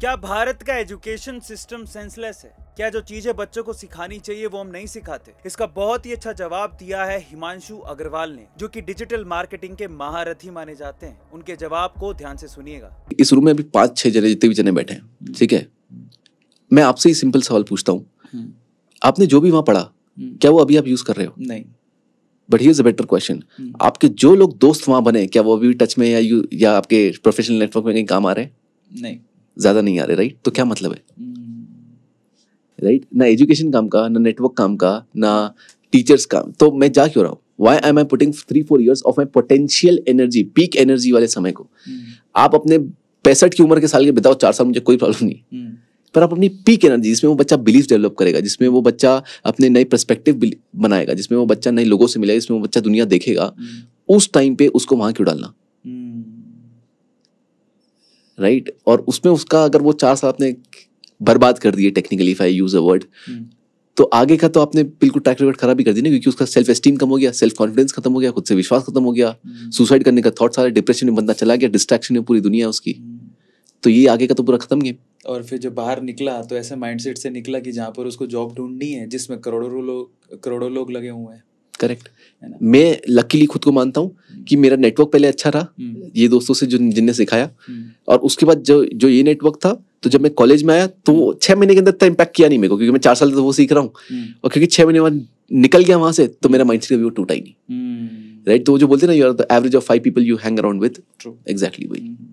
क्या भारत का education system senseless है क्या जो चीजें बच्चों को सिखानी चाहिए वो हम नहीं सिखाते इसका बहुत ही अच्छा जवाब दिया है हिमांशु अग्रवाल ने जो कि डिजिटल मार्केटिंग के महारथी माने जाते हैं उनके जवाब को ध्यान से सुनिएगा इस रूम में अभी पांच छह जने जितने भी जने बैठे हैं ठीक है मैं आपसे ही सिंपल सवाल पूछता हूँ हम्म। आपने जो भी वहां पढ़ा हम्म। क्या वो अभी आप यूज कर रहे हो नहीं but he is a better question आपके जो लोग दोस्त वहां बने क्या वो अभी टच में या या आपके प्रोफेशनल नेटवर्क में कहीं काम आ रहे हैं नहीं ज़्यादा नहीं आ रहे राइट तो क्या मतलब है राइट hmm. ना एजुकेशन काम का ना नेटवर्क काम का ना टीचर्स काम तो मैं जा क्यों रहा हूँ why am I putting three four years of my potential energy peak energy वाले समय को hmm. आप अपने पैंसठ की उम्र के साल के बिताओ चार साल मुझे कोई प्रॉब्लम नहीं hmm. पर आप अपनी पीक एनर्जी जिसमें वो बच्चा बिलीफ डेवलप करेगा जिसमें वो बच्चा अपने नए परस्पेक्टिव बनाएगा जिसमें वो बच्चा नए लोगों से मिलेगा जिसमें वो बच्चा दुनिया देखेगा उस टाइम पे उसको वहां क्यों डालना राइट और उसमें उसका अगर वो चार साल आपने बर्बाद कर दिए technically I use a word तो आगे का तो आपने बिल्कुल ट्रैक रिकॉर्ड खराब भी कर दिया ना क्योंकि उसका सेल्फ एस्टीम कम हो गया सेल्फ कॉन्फिडेंस खत्म हो गया खुद से विश्वास खत्म हो गया सुसाइड hmm. करने का थॉट सारा डिप्रेशन में बंदा चला गया डिस्ट्रैक्शन में पूरी दुनिया उसकी hmm. तो ये आगे का तो पूरा खत्म गेम और फिर जब बाहर निकला तो ऐसे माइंडसेट से निकला कि जहाँ पर उसको जॉब ढूंढनी है जिसमें करोड़ों लोग करोड़ों लोग लगे हुए हैं करेक्ट मैं लकीली खुद को मानता हूँ कि मेरा नेटवर्क पहले अच्छा रहा हम्म। ये दोस्तों से जो जिनने सिखाया हम्म। और उसके बाद जो जो ये नेटवर्क था तो जब मैं कॉलेज में आया तो छह महीने के अंदर तो इम्पैक्ट किया नहीं मेरे को क्योंकि मैं चार साल तो वो सीख रहा हूँ हम्म। और क्योंकि छह महीने बाद निकल गया वहां से तो मेरा माइंड सेट वो टूटा ही नहीं राइट तो जो बोलते ना you are the average of five people you hang around with exactly वही